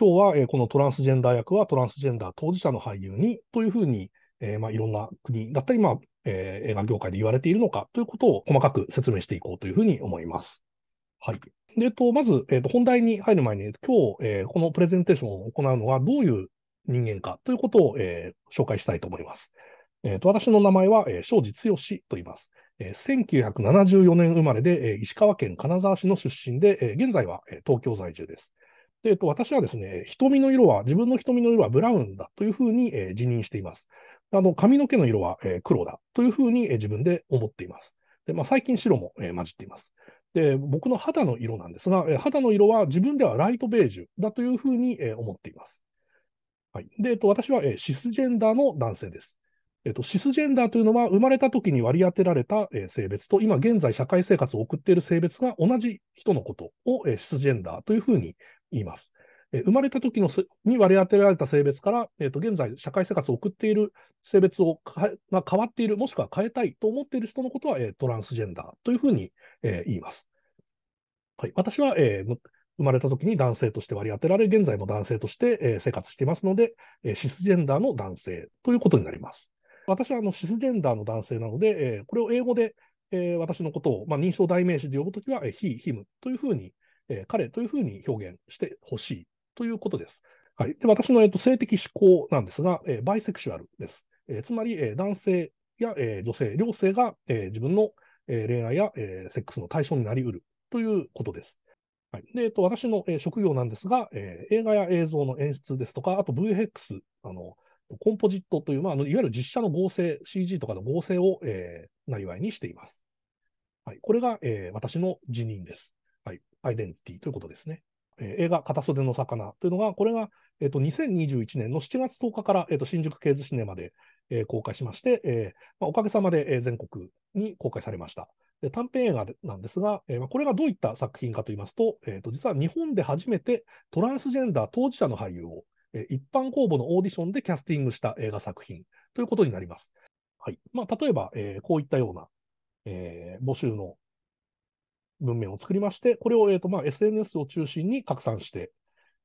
今日は、えー、このトランスジェンダー役はトランスジェンダー当事者の俳優にというふうに、えーまあ、いろんな国だったり、まあえー、映画業界で言われているのかということを細かく説明していこうというふうに思います。はい。で、えっと、まず、えっと、本題に入る前に、今日、えー、このプレゼンテーションを行うのはどういう人間かということを、えー、紹介したいと思います。えっと、私の名前は、えー、庄司剛と言います。えー、1974年生まれで、えー、石川県金沢市の出身で、えー、現在は、えー、東京在住です。で、えっと、私はですね、瞳の色は、自分の瞳の色はブラウンだというふうに、えー、自認しています。あの、髪の毛の色は、えー、黒だというふうに、えー、自分で思っています。で、まあ、最近白も、えー、混じっています。で、僕の肌の色なんですが、えー、肌の色は自分ではライトベージュだというふうに、えー、思っています。はい。で、えっと、私は、えー、シスジェンダーの男性です。えっと、シスジェンダーというのは生まれた時に割り当てられた、えー、性別と今現在社会生活を送っている性別が同じ人のことを、えー、シスジェンダーというふうに、言います。え生まれた時のに割り当てられた性別から、えー、と現在、社会生活を送っている性別をかが変わっている、もしくは変えたいと思っている人のことは、えー、トランスジェンダーというふうに、えー、言います。はい、私は、えー、生まれた時に男性として割り当てられ、現在も男性として、えー、生活していますので、えー、シスジェンダーの男性ということになります。私はあのシスジェンダーの男性なので、えー、これを英語で、えー、私のことを、まあ、認証代名詞で呼ぶときは、えー、he, him というふうに、えー、彼というふうに表現してほしいということです。はい、で私の、えー、と性的指向なんですが、えー、バイセクシュアルです。えー、つまり、えー、男性や、えー、女性、両性が、えー、自分の、えー、恋愛や、えー、セックスの対象になりうるということです。はいでえーと、私の、えー、職業なんですが、えー、映画や映像の演出ですとか、あと VFX、あのコンポジットという、まあ、いわゆる実写の合成、CG とかの合成を、えー、なりわいにしています。はい、これが、えー、私の辞任です。アイデンティティということですね。えー、映画、片袖の魚というのが、これが、えっ、ー、と、2021年の7月10日から、えっ、ー、と、新宿ケーズシネマで、えー、公開しまして、えーまあ、おかげさまで、えー、全国に公開されました。で短編映画なんですが、えーまあ、これがどういった作品かといいますと、えーと、と実は日本で初めてトランスジェンダー当事者の俳優を、えー、一般公募のオーディションでキャスティングした映画作品ということになります。はいまあ、例えば、えー、こういったような、えー、募集の文面を作りまして、これを、えーとまあ、SNS を中心に拡散して、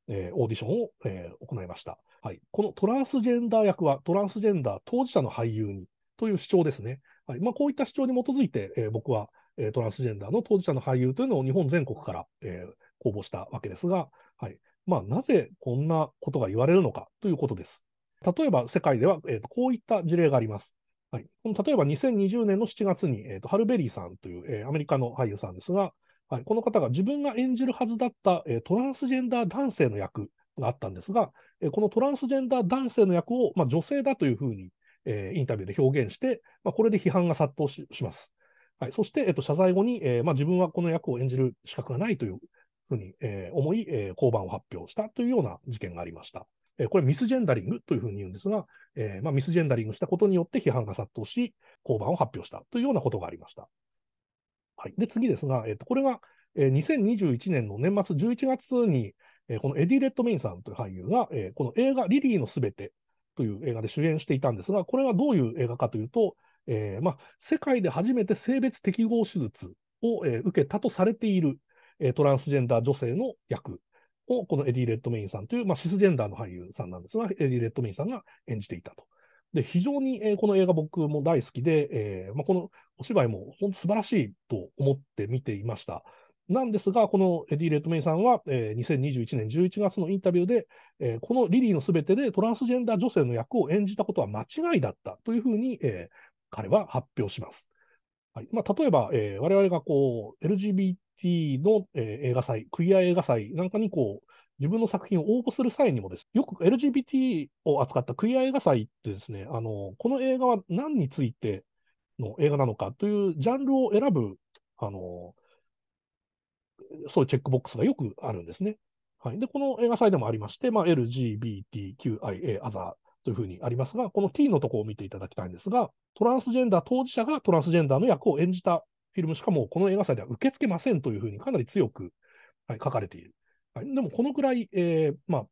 えー、オーディションを、えー、行いました、はい。このトランスジェンダー役は、トランスジェンダー当事者の俳優にという主張ですね。はいまあ、こういった主張に基づいて、えー、僕は、えー、トランスジェンダーの当事者の俳優というのを日本全国から、えー、公募したわけですが、はいまあ、なぜこんなことが言われるのかということです。例えば世界では、えー、こういった事例があります。はい、この例えば2020年の7月に、えーと、ハルベリーさんという、えー、アメリカの俳優さんですが、はい、この方が自分が演じるはずだった、えー、トランスジェンダー男性の役があったんですが、えー、このトランスジェンダー男性の役を、まあ、女性だというふうに、えー、インタビューで表現して、まあ、これで批判が殺到します。はい、そして、えーと、謝罪後に、えーまあ、自分はこの役を演じる資格がないというふうに、えー、思い、えー、交番を発表したというような事件がありました。えこれミスジェンダリングというふうに言うんですが、えー、まあ、ミスジェンダリングしたことによって批判が殺到し、降板を発表したというようなことがありました。はい、で次ですが、えー、とこれが、えー、2021年の年末11月に、えー、このエディ・レッドメインさんという俳優が、えー、この映画、リリーのすべてという映画で主演していたんですが、これがどういう映画かというと、えーまあ、世界で初めて性別適合手術を、えー、受けたとされている、えー、トランスジェンダー女性の役をこのエディ・レッドメインさんという、まあ、シスジェンダーの俳優さんなんですが、エディ・レッドメインさんが演じていたと。で、非常に、えー、この映画僕も大好きで、えーまあ、このお芝居も本当素晴らしいと思って見ていました。なんですが、このエディ・レッドメインさんは、えー、2021年11月のインタビューで、えー、このリリーのすべてでトランスジェンダー女性の役を演じたことは間違いだったというふうに、えー、彼は発表します。はいまあ、例えば、えー、我々がこう LGBT ィの、えー、映画祭、クイア映画祭なんかにこう、自分の作品を応募する際にもです、よく LGBT を扱ったクイア映画祭ってですね、あの、この映画は何についての映画なのかというジャンルを選ぶ、あの、そういうチェックボックスがよくあるんですね。はい。で、この映画祭でもありまして、まあ、LGBTQIA、アザーというふうにありますが、この T のところを見ていただきたいんですが、トランスジェンダー当事者がトランスジェンダーの役を演じたフィルムしかもこの映画祭では受け付けませんというふうにかなり強く、はい、書かれている。はい、でもこのくらい、えー、まあ、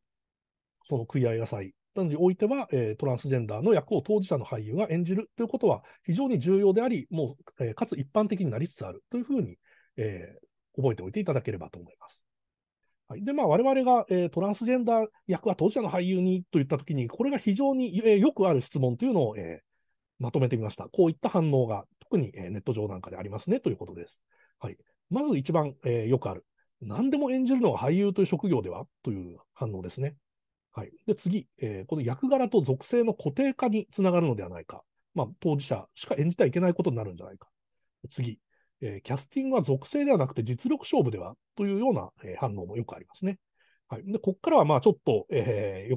そのクイア映画祭なのにおいては、えー、トランスジェンダーの役を当事者の俳優が演じるということは非常に重要であり、もう、えー、かつ一般的になりつつあるというふうに、えー、覚えておいていただければと思います。はい、で、まあ、我々が、えー、トランスジェンダー役は当事者の俳優にといったときに、これが非常に、えー、よくある質問というのを、えー、まとめてみました。こういった反応が特にネット上なんかでありますねということです。はい、まず一番、えー、よくある。何でも演じるのは俳優という職業ではという反応ですね。はい、で次、えー、この役柄と属性の固定化につながるのではないか。まあ、当事者しか演じてはいけないことになるんじゃないか。次、えー、キャスティングは属性ではなくて実力勝負ではというような、え反応もよくありますね。はい、でここからはまあちょっと、えー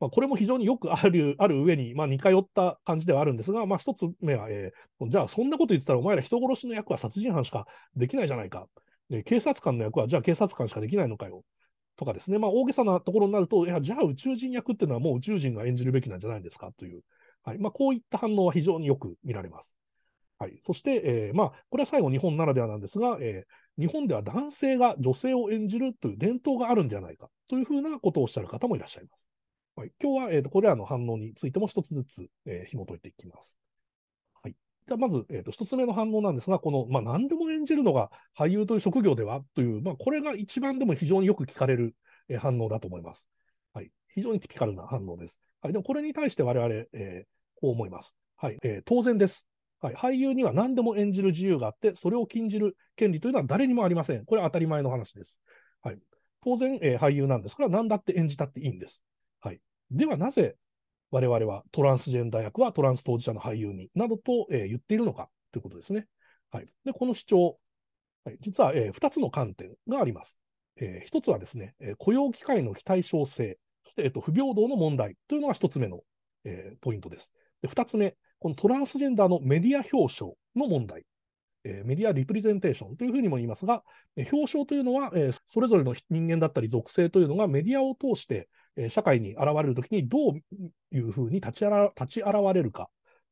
まあ、これも非常によくある ある上に、まあ、似通った感じではあるんですが、まあ、1つ目は、えー、じゃあそんなこと言ってたらお前ら人殺しの役は殺人犯しかできないじゃないか、え警察官の役はじゃあ警察官しかできないのかよとかですね、まあ、大げさなところになるといや、じゃあ宇宙人役っていうのはもう宇宙人が演じるべきなんじゃないですかという、はいまあ、こういった反応は非常によく見られます。はい、そして、えーまあ、これは最後、日本ならではなんですが、えー日本では男性が女性を演じるという伝統があるんじゃないかというふうなことをおっしゃる方もいらっしゃいます。はい、今日は、えーと、これらの反応についても一つずつ、えー、紐解いていきます。はい、ではまず、えーと、1つ目の反応なんですが、この、まあ、何でも演じるのが俳優という職業ではという、まあ、これが一番でも非常によく聞かれる、えー、反応だと思います。はい、非常にティピカルな反応です。はい、でもこれに対して我々、えー、こう思います。はいえー、当然です。はい、俳優には何でも演じる自由があって、それを禁じる権利というのは誰にもありません。これは当たり前の話です。はい、当然、えー、俳優なんですから、何だって演じたっていいんです。はい、では、なぜ我々はトランスジェンダー役はトランス当事者の俳優になどと、えー、言っているのかということですね。はい、でこの主張、はい、実は、えー、2つの観点があります。えー、1つはですね、えー、雇用機会の非対称性、そして、えーと、と不平等の問題というのが1つ目の、えー、ポイントです。で2つ目、このトランスジェンダーのメディア表彰の問題。えメディアリプレゼンテーションというふうにも言いますが、え表彰というのは、えそれぞれの人間だったり属性というのがメディアを通して、え社会に現れるときにどういうふうに立ち現れるか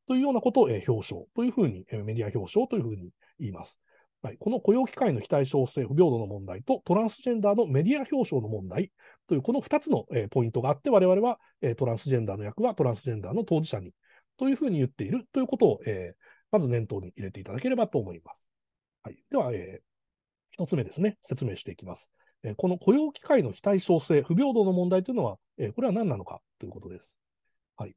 というようなことを、え表彰というふうに、えメディア表彰というふうに言います。はい、この雇用機会の非対称性、不平等の問題とトランスジェンダーのメディア表彰の問題というこの2つの、えポイントがあって、我々は、えトランスジェンダーの役はトランスジェンダーの当事者に、というふうに言っているということを、えー、まず念頭に入れていただければと思います。はい、では、えー、1つ目ですね、説明していきます。えー、この雇用機会の非対称性、不平等の問題というのは、えー、これは何なのかということです。はい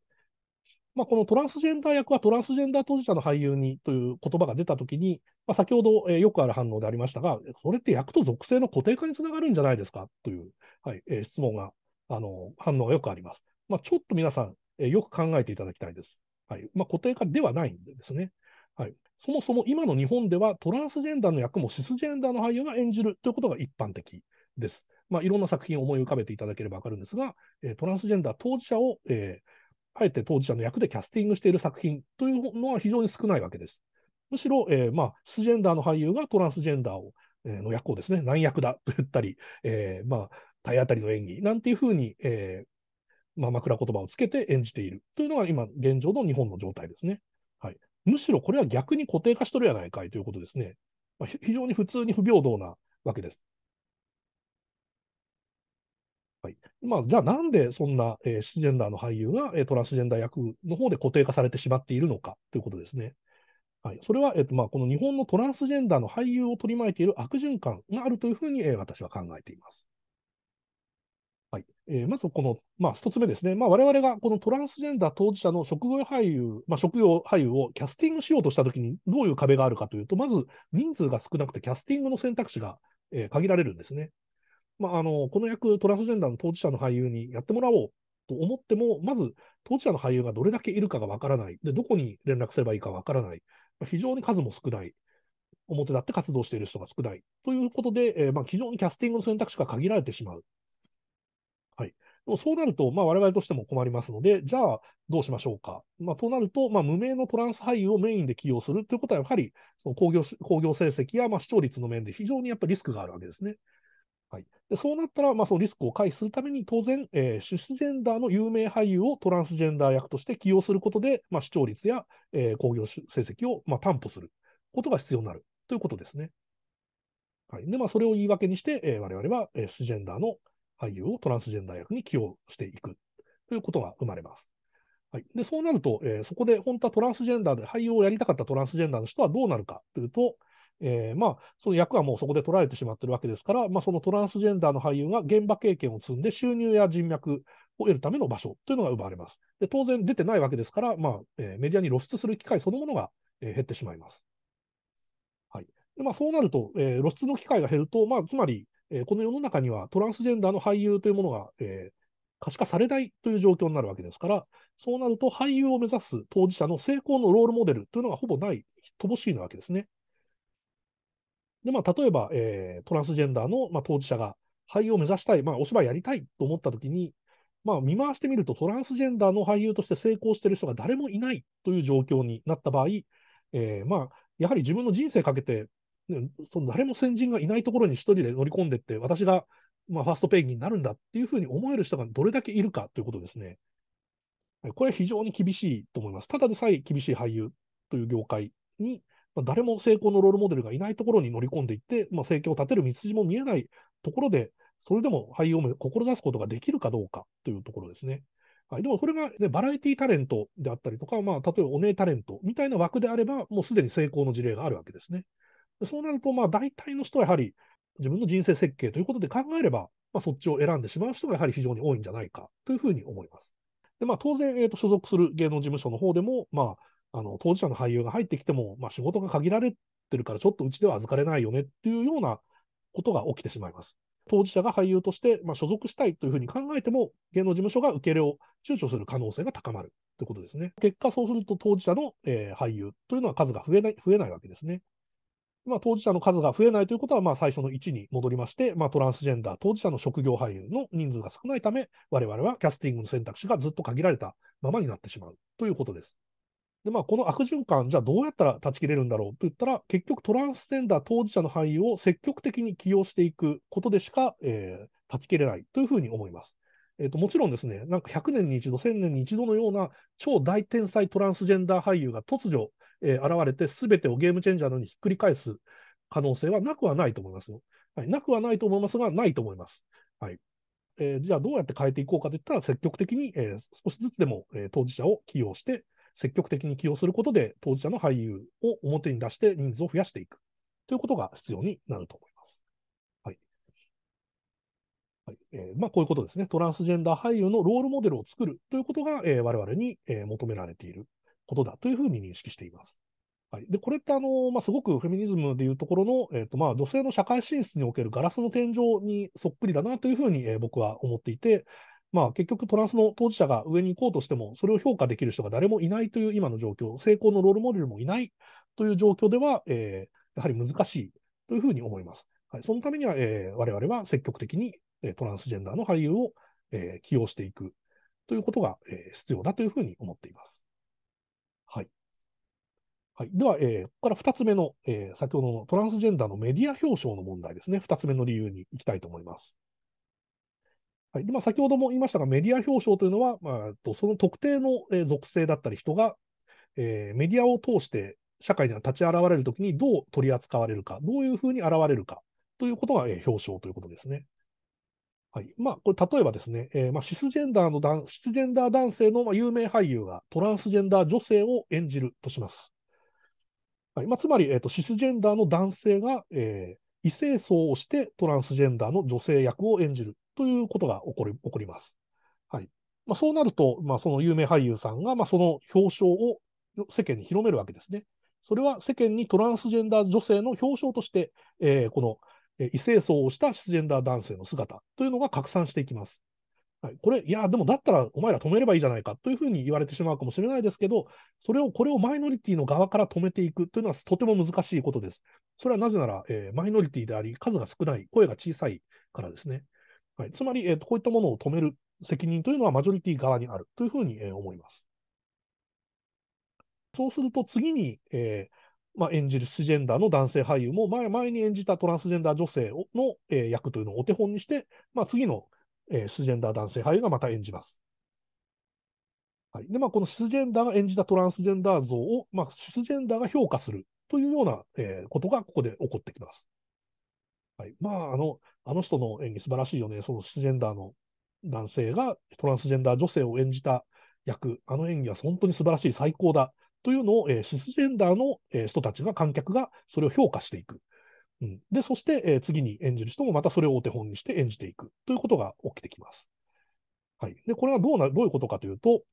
まあ、このトランスジェンダー役はトランスジェンダー当事者の俳優にという言葉が出たときに、まあ、先ほど、えー、よくある反応でありましたが、それって役と属性の固定化につながるんじゃないですかという、はいえー、質問が、あの反応がよくあります。まあ、ちょっと皆さん、えー、よく考えていただきたいです。はい。まあ、固定化ではないんですね。はい。そもそも今の日本ではトランスジェンダーの役もシスジェンダーの俳優が演じるということが一般的です。まあ、いろんな作品を思い浮かべていただければわかるんですが、えトランスジェンダー当事者を、えー、あえて当事者の役でキャスティングしている作品というのは非常に少ないわけです。むしろ、えー、まあ、スジェンダーの俳優がトランスジェンダーを、えー、の役をですね、難役だと言ったり、えまあ、体当たりの演技なんていうふうに、えまあ、枕言葉をつけて演じているというのが今、現状の日本の状態ですね。はい、むしろこれは逆に固定化しとるやないかいということですね。まあ、非常に普通に不平等なわけです。はいまあ、じゃあなんでそんな、えー、シスジェンダーの俳優が、えー、トランスジェンダー役の方で固定化されてしまっているのかということですね。はい、それは、えーとまあ、この日本のトランスジェンダーの俳優を取り巻いている悪循環があるというふうに、えー、私は考えています。えー、まずこの、まあ、一つ目ですね、まあ、我々がこのトランスジェンダー当事者の職業俳優、まあ、職業俳優をキャスティングしようとしたときに、どういう壁があるかというと、まず人数が少なくて、キャスティングの選択肢が、えー、限られるんですね。まあ、あのこの役、トランスジェンダーの当事者の俳優にやってもらおうと思っても、まず当事者の俳優がどれだけいるかがわからないで、どこに連絡すればいいかわからない、非常に数も少ない、表立って活動している人が少ないということで、えー、まあ、非常にキャスティングの選択肢が限られてしまうそうなると、まあ、我々としても困りますので、じゃあどうしましょうか。まあ、となると、まあ、無名のトランス俳優をメインで起用するということは、やはりその興行興行成績やまあ視聴率の面で非常にやっぱりリスクがあるわけですね。はい、でそうなったら、まあ、そのリスクを回避するために、当然、えー、シスジェンダーの有名俳優をトランスジェンダー役として起用することで、まあ、視聴率や、えー、興行成績を、まあ、担保することが必要になるということですね。はいでまあ、それを言い訳にして、えー、我々は、えー、スジェンダーの俳優をトランスジェンダー役に起用していくということが生まれます。はい、でそうなると、えー、そこで本当はトランスジェンダーで俳優をやりたかったトランスジェンダーの人はどうなるかというと、えー、まあ、その役はもうそこで取られてしまっているわけですから、まあ、そのトランスジェンダーの俳優が現場経験を積んで収入や人脈を得るための場所というのが奪われます。で当然出てないわけですから、まあえー、メディアに露出する機会そのものが、えー、減ってしまいます。はいでまあ、そうなると、え露出の機会が減ると、まあ、つまり、えー、この世の中にはトランスジェンダーの俳優というものが、えー、可視化されないという状況になるわけですから、そうなると俳優を目指す当事者の成功のロールモデルというのがほぼない、乏しいなわけですね。で、まあ、例えば、えー、トランスジェンダーの、まあ、当事者が俳優を目指したい、まあ、お芝居やりたいと思ったときに、まあ、見回してみると、トランスジェンダーの俳優として成功している人が誰もいないという状況になった場合、えー、まあ、やはり自分の人生かけてその誰も先人がいないところに一人で乗り込んでって、私が、まあ、ファーストペンギンになるんだっていうふうに思える人がどれだけいるかということですね。これは非常に厳しいと思います。ただでさえ厳しい俳優という業界に、まあ、誰も成功のロールモデルがいないところに乗り込んでいって、まあ、成功を立てる道筋も見えないところで、それでも俳優を志すことができるかどうかというところですね。はい、でもそれが、ね、バラエティタレントであったりとか、まあ、例えばお姉タレントみたいな枠であれば、もうすでに成功の事例があるわけですね。そうなると、まあ、大体の人はやはり自分の人生設計ということで考えれば、まあ、そっちを選んでしまう人がやはり非常に多いんじゃないかというふうに思います。でまあ、当然、えーと、所属する芸能事務所の方でも、まあ、あの当事者の俳優が入ってきても、まあ、仕事が限られてるから、ちょっとうちでは預かれないよねっていうようなことが起きてしまいます。当事者が俳優として、まあ、所属したいというふうに考えても、芸能事務所が受け入れを躊躇する可能性が高まるということですね。結果、そうすると当事者の、えー、俳優というのは数が増えない増えないわけですね。まあ、当事者の数が増えないということは、まあ、最初の1に戻りまして、まあ、トランスジェンダー当事者の職業俳優の人数が少ないため、我々はキャスティングの選択肢がずっと限られたままになってしまうということです。でまあ、この悪循環、じゃあどうやったら断ち切れるんだろうと言ったら、結局トランスジェンダー当事者の俳優を積極的に起用していくことでしか、えー、断ち切れないというふうに思います。えーと、もちろんですね、なんか100年に一度、1000年に一度のような超大天才トランスジェンダー俳優が突如、えー、現れて、すべてをゲームチェンジャーのようにひっくり返す可能性はなくはないと思いますよ。はい、なくはないと思いますが、ないと思います。はいえー、じゃあ、どうやって変えていこうかといったら、積極的に、えー、少しずつでも、え当事者を起用して、積極的に起用することで、当事者の俳優を表に出して人数を増やしていくということが必要になると思います。はいえーまあ、こういうことですね。トランスジェンダー俳優のロールモデルを作るということが、えー、我々に、えー、求められていることだというふうに認識しています。はい、でこれってあの、まあ、すごくフェミニズムでいうところの、えーとまあ、女性の社会進出におけるガラスの天井にそっくりだなというふうに、えー、僕は思っていて、まあ、結局トランスの当事者が上に行こうとしても、それを評価できる人が誰もいないという今の状況、成功のロールモデルもいないという状況では、えー、やはり難しいというふうに思います。はい、そのためには、えー、我々は積極的にえトランスジェンダーの俳優を、え起用していくということが、え必要だというふうに思っています。はい。はい、では、えー、ここから2つ目の、えー、先ほどのトランスジェンダーのメディア表彰の問題ですね。2つ目の理由にいきたいと思います。はいでまあ、先ほども言いましたが、メディア表彰というのは、まあ、とその特定の、え属性だったり人が、えー、メディアを通して社会に立ち現れるときにどう取り扱われるか、どういうふうに現れるかということが、え表彰ということですね。はいまあ、これ例えばですね、えーまあ、シスジェンダーの男シスジェンダー男性の有名俳優がトランスジェンダー女性を演じるとします。はいまあ、つまり、えーと、シスジェンダーの男性が、えー、異性相をしてトランスジェンダーの女性役を演じるということが起こり起こります。はいまあ、そうなると、まあ、その有名俳優さんが、まあ、その表彰を世間に広めるわけですね。それは世間にトランスジェンダー女性の表彰として、えー、この異性層をしたシスジェンダー男性の姿というのが拡散していきます。はい、これ、いや、でもだったらお前ら止めればいいじゃないかというふうに言われてしまうかもしれないですけど、それを、これをマイノリティの側から止めていくというのはとても難しいことです。それはなぜなら、えー、マイノリティであり、数が少ない、声が小さいからですね。はい、つまり、えー、こういったものを止める責任というのはマジョリティ側にあるというふうに、えー、思います。そうすると次に、えー、まあ、演じるスジェンダーの男性俳優も前前に演じたトランスジェンダー女性の、えー、役というのをお手本にして、まあ、次の、えー、スジェンダー男性俳優がまた演じます。はいでまあ、このスジェンダーが演じたトランスジェンダー像を、まあ、スジェンダーが評価するというような、えー、ことがここで起こってきます。はいまあ、あのあの人の演技素晴らしいよね、そのスジェンダーの男性がトランスジェンダー女性を演じた役、あの演技は本当に素晴らしい、最高だ。というのを、えー、シスジェンダーの、えー、人たちが、観客がそれを評価していく。うん、で、そして、えー、次に演じる人もまたそれをお手本にして演じていくということが起きてきます。はい。で、これはどうな、どういうことかというと、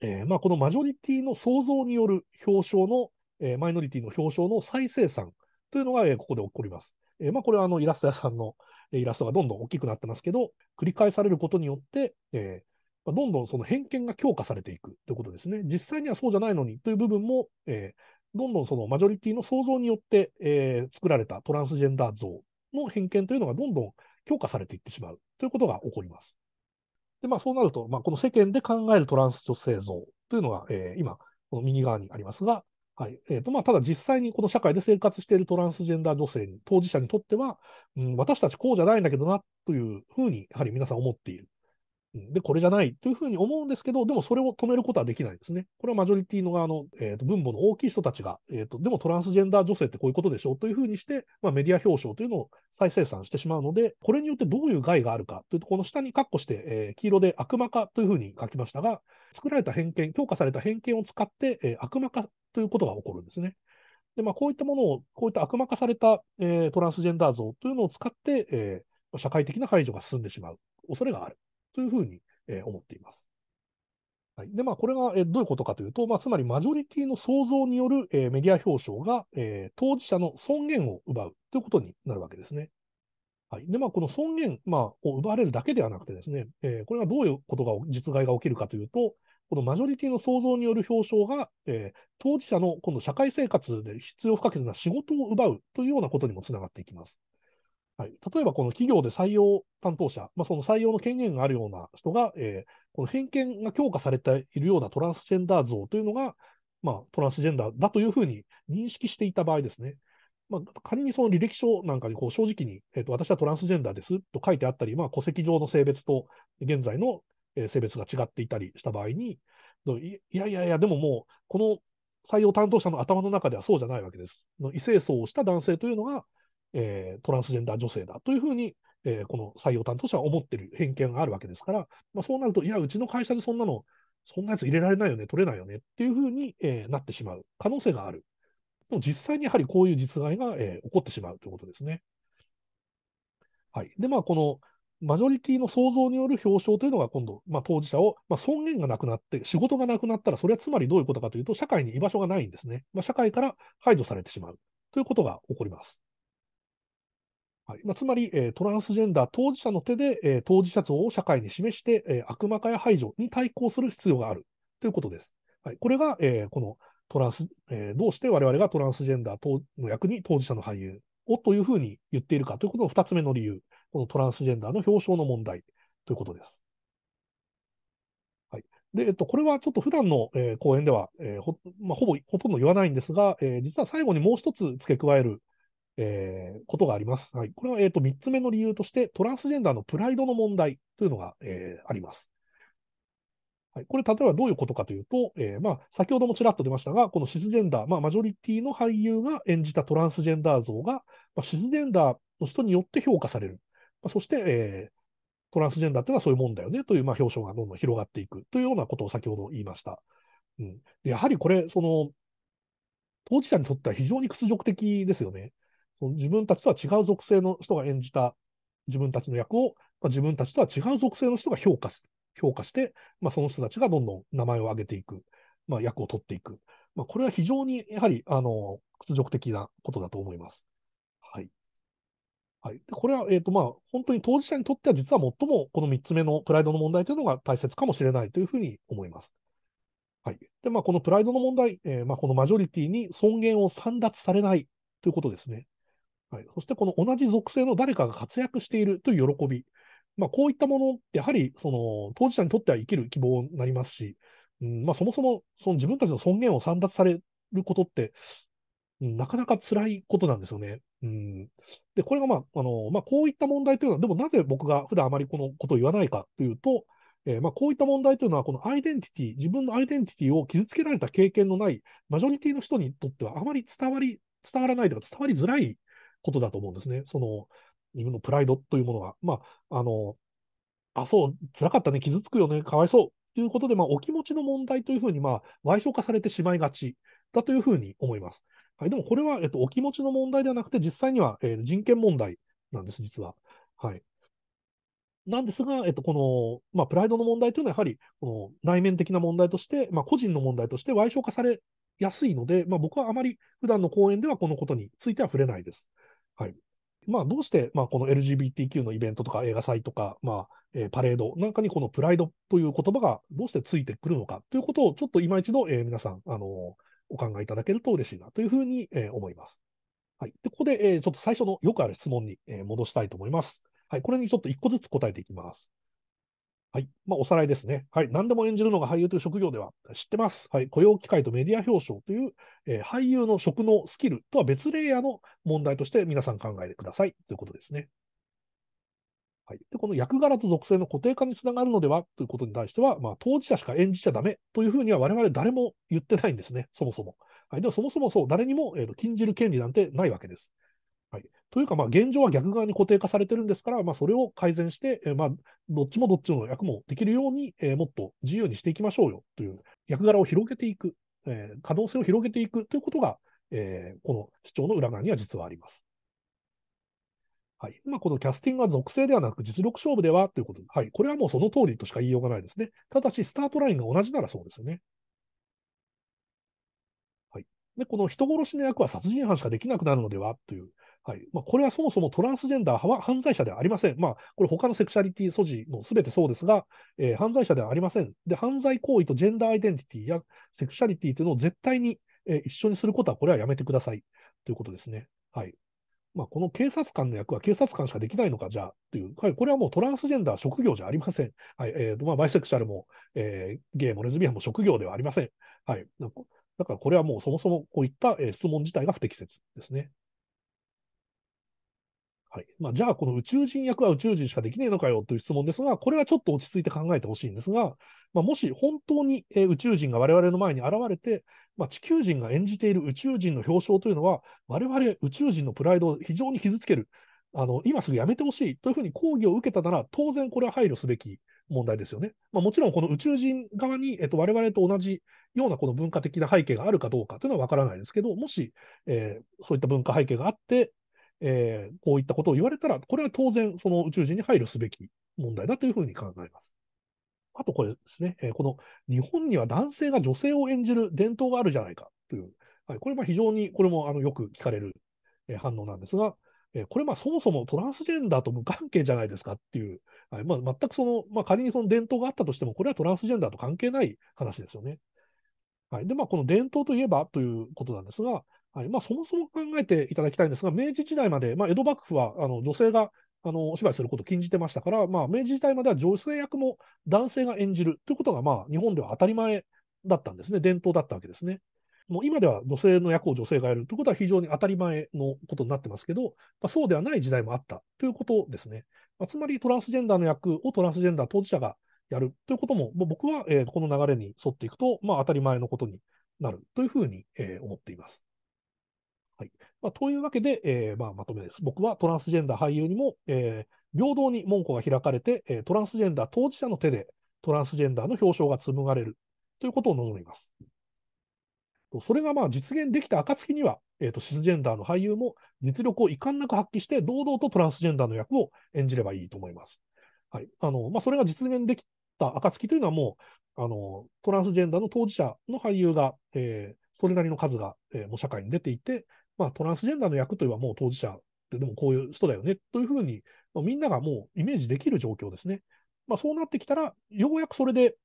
えー、まあ、このマジョリティの創造による表彰の、えー、マイノリティの表彰の再生産というのが、えー、ここで起こります。えー、まあ、これはあのイラスト屋さんの、えー、イラストがどんどん大きくなってますけど、繰り返されることによって、えーどんどんその偏見が強化されていくということですね。実際にはそうじゃないのにという部分も、えー、どんどんそのマジョリティの想像によって、えー、作られたトランスジェンダー像の偏見というのがどんどん強化されていってしまうということが起こります。で、まあそうなると、まあこの世間で考えるトランス女性像というのが、えー、今、この右側にありますが、はい。えっ、ー、と、まあ、ただ実際にこの社会で生活しているトランスジェンダー女性に、当事者にとっては、うん、私たちこうじゃないんだけどな、というふうに、やはり皆さん思っているで、これじゃないというふうに思うんですけど、でもそれを止めることはできないですね。これはマジョリティの側の、えーと、分母の大きい人たちが、えーと、でもトランスジェンダー女性ってこういうことでしょうというふうにして、まあ、メディア表彰というのを再生産してしまうので、これによってどういう害があるかというと、この下に括弧して、えー、黄色で悪魔化というふうに書きましたが、作られた偏見、強化された偏見を使って、えー、悪魔化ということが起こるんですね。でまあ、こういったものを、こういった悪魔化された、えー、トランスジェンダー像というのを使って、えー、社会的な排除が進んでしまう恐れがある。というふうに、えー、思っています。はい、で、まあ、これが、えどういうことかというと、まあ、つまりマジョリティの創造による、えメディア表彰が、え当事者の尊厳を奪うということになるわけですね。はい。で、まあ、この尊厳、まあ、を奪われるだけではなくてですね、えー、これがどういうことが、実害が起きるかというと、このマジョリティの創造による表彰が、えー、当事者の今度社会生活で必要不可欠な仕事を奪うというようなことにもつながっていきます。はい、例えばこの企業で採用担当者、まあ、その採用の権限があるような人が、えー、この偏見が強化されているようなトランスジェンダー像というのが、まあ、トランスジェンダーだというふうに認識していた場合ですね、まあ、仮にその履歴書なんかにこう正直に、えーと、私はトランスジェンダーですと書いてあったり、まあ、戸籍上の性別と現在の性別が違っていたりした場合に、いやいやいや、でももう、この採用担当者の頭の中ではそうじゃないわけです。異性層をした男性というのが、えー、トランスジェンダー女性だというふうに、えー、この採用担当者は思ってる偏見があるわけですから、まあ、そうなると、いや、うちの会社でそんなの、そんなやつ入れられないよね、取れないよねっていうふうに、えー、なってしまう可能性がある。でも実際にやはりこういう実害が、えー、起こってしまうということですね。はい。で、まあ、この、マジョリティの創造による表彰というのが今度、まあ、当事者を、まあ、尊厳がなくなって、仕事がなくなったら、それはつまりどういうことかというと、社会に居場所がないんですね。まあ、社会から排除されてしまうということが起こります。はいまあ、つまり、えー、トランスジェンダー当事者の手で、えー、当事者像を社会に示して、えー、悪魔化や排除に対抗する必要があるということです。はい、これが、えー、このトランス、えー、どうして我々がトランスジェンダーの役に当事者の俳優をというふうに言っているかということの2つ目の理由、このトランスジェンダーの表彰の問題ということです。はい、で、えっと、これはちょっと普段の、えー、講演では、えーほまあ、ほぼほとんど言わないんですが、えー、実は最後にもう一つ付け加えるえー、ことがあります。はい、これは、えーと、3つ目の理由として、トランスジェンダーのプライドの問題というのが、えー、あります。はい、これ、例えばどういうことかというと、えー、まあ、先ほどもちらっと出ましたが、このシスジェンダー、まあ、マジョリティの俳優が演じたトランスジェンダー像が、まあ、シスジェンダーの人によって評価される。まあ、そして、えー、トランスジェンダーというのはそういうもんだよねという、まあ、表彰がどんどん広がっていくというようなことを先ほど言いました。うん、やはりこれ、その当事者にとっては非常に屈辱的ですよね。その自分たちとは違う属性の人が演じた自分たちの役を、まあ、自分たちとは違う属性の人が評価評価して、まあ、その人たちがどんどん名前を挙げていく、まあ、役を取っていく。まあ、これは非常にやはり、あの、屈辱的なことだと思います。はい。はい、これは、えーとまあ、本当に当事者にとっては実は最もこの3つ目のプライドの問題というのが大切かもしれないというふうに思います。はいでまあ、このプライドの問題、えー、まあ、このマジョリティに尊厳を散奪されないということですね。はい、そしてこの同じ属性の誰かが活躍しているという喜び、まあ、こういったものってやはりその当事者にとっては生きる希望になりますし、うんまあ、そもそもその自分たちの尊厳を散奪されることって、なかなか辛いことなんですよね。うん、で、これが、まあ、あの、まあ、こういった問題というのは、でもなぜ僕が普段あまりこのことを言わないかというと、えー、まあ、こういった問題というのは、このアイデンティティ、自分のアイデンティティを傷つけられた経験のない、マジョリティの人にとっては、あまり伝わり、伝わらないとか伝わりづらいことだと思うんですね。その自分のプライドというものが。まあ、あの、あ、そう、辛かったね、傷つくよね、かわいそうということで、まあ、お気持ちの問題というふうに、まあ、賠償化されてしまいがちだというふうに思います。はい、でもこれは、えっと、お気持ちの問題ではなくて、実際には、えー、人権問題なんです、実は。はい。なんですが、えっと、この、まあ、プライドの問題というのは、やはり、この内面的な問題として、まあ、個人の問題として賠償化されやすいので、まあ、僕はあまり普段の講演ではこのことについては触れないです。はい。まあ、どうして、まあ、この LGBTQ のイベントとか映画祭とか、まあ、えー、パレードなんかにこのプライドという言葉がどうしてついてくるのかということを、ちょっと今一度、えー、皆さん、あのー、お考えいただけると嬉しいなというふうに、えー、思います。はい。で、ここで、えー、ちょっと最初のよくある質問に、えー、戻したいと思います。はい。これにちょっと1個ずつ答えていきます。はい。まあ、おさらいですね。はい。何でも演じるのが俳優という職業では、知ってます。はい。雇用機会とメディア表彰という、えー、俳優の職能、スキルとは別レイヤーの問題として皆さん考えてくださいということですね。はい。で、この役柄と属性の固定化につながるのではということに対しては、まあ、当事者しか演じちゃダメというふうには我々誰も言ってないんですね。そもそも。はい。でも、そもそもそう、誰にも、えー、禁じる権利なんてないわけです。というか、まあ、現状は逆側に固定化されてるんですから、まあ、それを改善して、えー、まあ、どっちもどっちの役もできるように、えー、もっと自由にしていきましょうよという役柄を広げていく、えー、可能性を広げていくということが、えー、この主張の裏側には実はあります。はい。まあ、このキャスティングは属性ではなく実力勝負ではということはい。これはもうその通りとしか言いようがないですね。ただし、スタートラインが同じならそうですよね。はい。で、この人殺しの役は殺人犯しかできなくなるのではという、はいまあ、これはそもそもトランスジェンダーは犯罪者ではありません。まあ、これ、他のセクシャリティ素地もすべてそうですが、えー、犯罪者ではありません。で、犯罪行為とジェンダーアイデンティティやセクシャリティというのを絶対に、えー、一緒にすることは、これはやめてくださいということですね。はいまあ、この警察官の役は警察官しかできないのか、じゃあという、はい、これはもうトランスジェンダー職業じゃありません。はいえーまあ、バイセクシャルも、えー、ゲイもレズビアンも職業ではありません。はい、だからこれはもうそもそもこういった、え質問自体が不適切ですね。はいまあ、じゃあ、この宇宙人役は宇宙人しかできねえのかよという質問ですが、これはちょっと落ち着いて考えてほしいんですが、まあ、もし本当に、え宇宙人が我々の前に現れて、まあ、地球人が演じている宇宙人の表彰というのは、我々宇宙人のプライドを非常に傷つける、あの今すぐやめてほしいというふうに抗議を受けたなら、当然これは配慮すべき問題ですよね。まあ、もちろん、この宇宙人側に、えっと、我々と同じようなこの文化的な背景があるかどうかというのは分からないですけど、もし、えー、そういった文化背景があって、えー、こういったことを言われたら、これは当然、その宇宙人に配慮すべき問題だというふうに考えます。あとこれですね、えー、この日本には男性が女性を演じる伝統があるじゃないかという、はい、これは非常に、これもあのよく聞かれる、え反応なんですが、えー、これまあそもそもトランスジェンダーと無関係じゃないですかっていう、はいまあ、全くその、まあ、仮にその伝統があったとしても、これはトランスジェンダーと関係ない話ですよね。はい、で、まあ、この伝統といえばということなんですが、はい。まあ、そもそも考えていただきたいんですが、明治時代まで、まあ、江戸幕府は、あの、女性が、あの、お芝居することを禁じてましたから、まあ、明治時代までは女性役も男性が演じるということが、まあ、日本では当たり前だったんですね。伝統だったわけですね。もう今では女性の役を女性がやるということは非常に当たり前のことになってますけど、まあ、そうではない時代もあったということですね。まあ、つまりトランスジェンダーの役をトランスジェンダー当事者がやるということも、もう僕は、えー、この流れに沿っていくと、まあ、当たり前のことになるというふうに、えー、思っています。はいまあ、というわけで、えーまあ、まとめです。僕はトランスジェンダー俳優にも、えー、平等に門戸が開かれて、えー、トランスジェンダー当事者の手でトランスジェンダーの表彰が紡がれるということを望みます。それがまあ実現できた暁には、えーと、とシスジェンダーの俳優も実力を遺憾なく発揮して堂々とトランスジェンダーの役を演じればいいと思います。はいあのまあ、それが実現できった暁というのはもう、あの、トランスジェンダーの当事者の俳優が、えー、それなりの数が、えー、もう社会に出ていて、まあ、トランスジェンダーの役というのはもう当事者って、でもこういう人だよね、というふうに、まあ、みんながもうイメージできる状況ですね。まあ、そうなってきたら、ようやくそれで、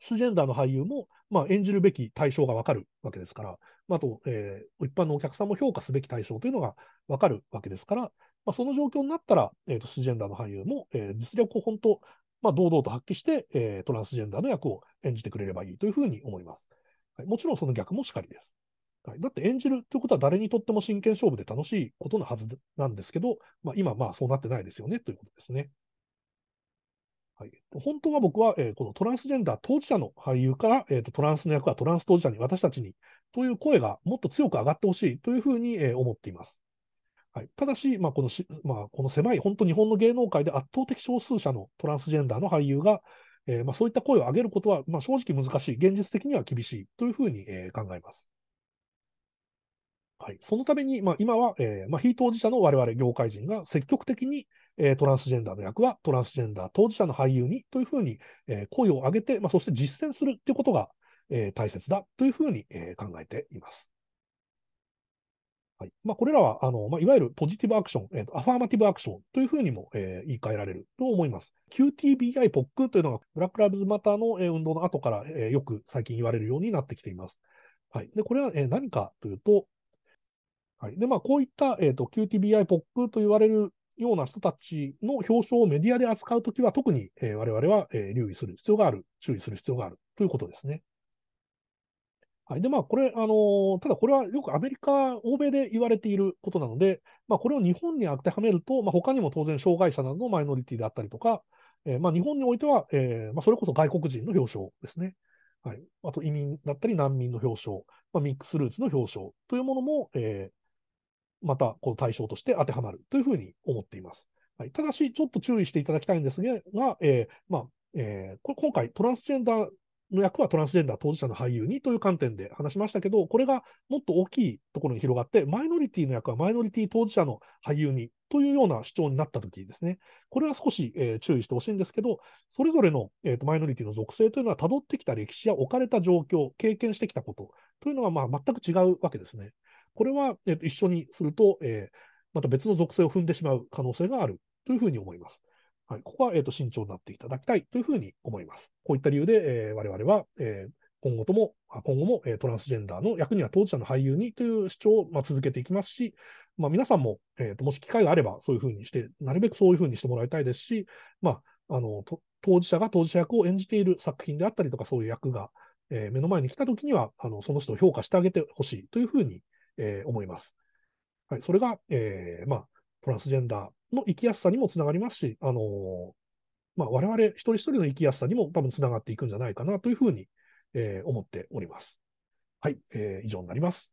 スジェンダーの俳優も、まあ、演じるべき対象がわかるわけですから、まあ、あと、えー、一般のお客さんも評価すべき対象というのがわかるわけですから、まあ、その状況になったら、えーと、とスジェンダーの俳優も、えー、実力を本当まあ、堂々と発揮して、えー、トランスジェンダーの役を演じてくれればいいというふうに思います。はい、もちろんその逆もしかりです。はい、だって演じるということは誰にとっても真剣勝負で楽しいことのはずなんですけど、まあ、今まあそうなってないですよねということですね。はい、本当は僕は、えー、このトランスジェンダー当事者の俳優から、えーと、トランスの役はトランス当事者に私たちにという声がもっと強く上がってほしいというふうに、えー、思っています。はい、ただし、まあこのしまあ、この狭い、本当日本の芸能界で圧倒的少数者のトランスジェンダーの俳優が、えー、まあ、そういった声を上げることは、まあ、正直難しい、現実的には厳しいというふうに、えー、考えます。はい、そのために、まあ、今は、えーまあ、非当事者の我々業界人が積極的に、えー、トランスジェンダーの役はトランスジェンダー当事者の俳優にというふうに、えー、声を上げて、まあ、そして実践するということが、えー、大切だというふうに、えー、考えています。はいまあ、これらはあの、まあ、いわゆるポジティブアクション、えーと、アファーマティブアクションというふうにも、えー、言い換えられると思います。QTBI ポックというのが、ブラック・ラブズ・マターの、えー、運動の後から、えー、よく最近言われるようになってきています。はい、でこれは、えー、何かというと、はいでまあ、こういった、えーと、QTBI ポックと言われるような人たちの表彰をメディアで扱うときは、特に、えー、我々は、えー、留意する必要がある、注意する必要があるということですね。はい。で、まあ、これ、あのー、ただこれはよくアメリカ、欧米で言われていることなので、まあ、これを日本に当てはめると、まあ、他にも当然、障害者などのマイノリティであったりとか、えー、まあ、日本においては、えー、まあ、それこそ外国人の表彰ですね。はい。あと、移民だったり難民の表彰、まあ、ミックスルーツの表彰というものも、えー、また、この対象として当てはまるというふうに思っています。はい。ただし、ちょっと注意していただきたいんですが、えー、まあ、えー、これ今回、トランスジェンダーの役はトランスジェンダー当事者の俳優にという観点で話しましたけど、これがもっと大きいところに広がって、マイノリティの役はマイノリティ当事者の俳優にというような主張になったときですね、これは少し、えー、注意してほしいんですけど、それぞれの、えーと、マイノリティの属性というのは、辿ってきた歴史や置かれた状況、経験してきたことというのは、まあ、全く違うわけですね。これは、えーと、一緒にすると、えー、また別の属性を踏んでしまう可能性があるというふうに思います。はい、ここは、えーと、慎重になっていただきたいというふうに思います。こういった理由で、えー、我々は、えー、今後とも、今後も、えー、トランスジェンダーの役には当事者の俳優にという主張を、まあ、続けていきますし、まあ、皆さんも、えーと、もし機会があればそういうふうにして、なるべくそういうふうにしてもらいたいですし、まあ、あの当事者が当事者役を演じている作品であったりとか、そういう役が、えー、目の前に来たときにはあの、その人を評価してあげてほしいというふうに、えー、思います。はい、それが、えーまあ、トランスジェンダーの生きやすさにもつながりますし、あのー、まあ、我々一人一人の生きやすさにも多分つながっていくんじゃないかなというふうに、えー、思っております。はい、えー、以上になります。